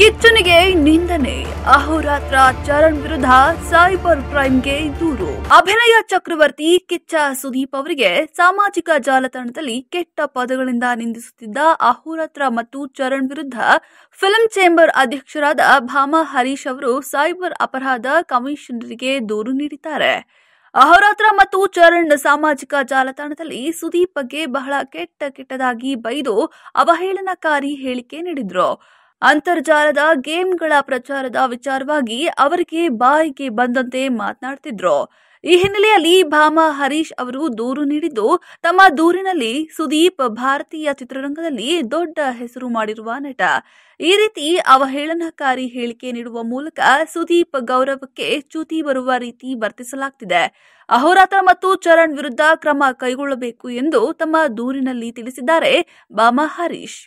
ಕಿಚ್ಚನಿಗೆ ನಿಂದನೆ ಅಹೋರಾತ್ರ ಚರಣ್ ವಿರುದ್ಧ ಸೈಬರ್ ಕ್ರೈಮ್ಗೆ ದೂರು ಅಭಿನಯ ಚಕ್ರವರ್ತಿ ಕಿಚ್ಚ ಸುದೀಪ್ ಅವರಿಗೆ ಸಾಮಾಜಿಕ ಜಾಲತಾಣದಲ್ಲಿ ಕೆಟ್ಟ ಪದಗಳಿಂದ ನಿಂದಿಸುತ್ತಿದ್ದ ಅಹೋರಾತ್ರ ಮತ್ತು ಚರಣ್ ವಿರುದ್ಧ ಫಿಲ್ಮ್ ಚೇಂಬರ್ ಅಧ್ಯಕ್ಷರಾದ ಭಾಮ ಹರೀಶ್ ಅವರು ಸೈಬರ್ ಅಪರಾಧ ಕಮಿಷನರಿಗೆ ದೂರು ನೀಡಿದ್ದಾರೆ ಅಹೋರಾತ್ರ ಮತ್ತು ಚರಣ್ ಸಾಮಾಜಿಕ ಜಾಲತಾಣದಲ್ಲಿ ಸುದೀಪ್ ಬಗ್ಗೆ ಬಹಳ ಕೆಟ್ಟ ಕೆಟ್ಟದಾಗಿ ಬೈದು ಅವಹೇಳನಕಾರಿ ಹೇಳಿಕೆ ನೀಡಿದ್ರು ಅಂತರ್ಜಾಲದ ಗೇಮ್ಗಳ ಪ್ರಚಾರದ ವಿಚಾರವಾಗಿ ಅವರಿಗೆ ಬಾಯಿಗೆ ಬಂದಂತೆ ಮಾತನಾಡ್ತಿದ್ರು ಈ ಹಿನ್ನೆಲೆಯಲ್ಲಿ ಭಾಮಾ ಹರೀಶ್ ಅವರು ದೂರು ನೀಡಿದ್ದು ತಮ್ಮ ದೂರಿನಲ್ಲಿ ಸುದೀಪ್ ಭಾರತೀಯ ಚಿತ್ರರಂಗದಲ್ಲಿ ದೊಡ್ಡ ಹೆಸರು ಮಾಡಿರುವ ನಟ ಈ ರೀತಿ ಅವಹೇಳನಕಾರಿ ಹೇಳಿಕೆ ನೀಡುವ ಮೂಲಕ ಸುದೀಪ್ ಗೌರವಕ್ಕೆ ಚ್ಯುತಿ ಬರುವ ರೀತಿ ವರ್ತಿಸಲಾಗ್ತಿದೆ ಅಹೋರಾತ್ರ ಮತ್ತು ಚರಣ್ ವಿರುದ್ಧ ಕ್ರಮ ಕೈಗೊಳ್ಳಬೇಕು ಎಂದು ತಮ್ಮ ದೂರಿನಲ್ಲಿ ತಿಳಿಸಿದ್ದಾರೆ ಭಾಮಾ ಹರೀಶ್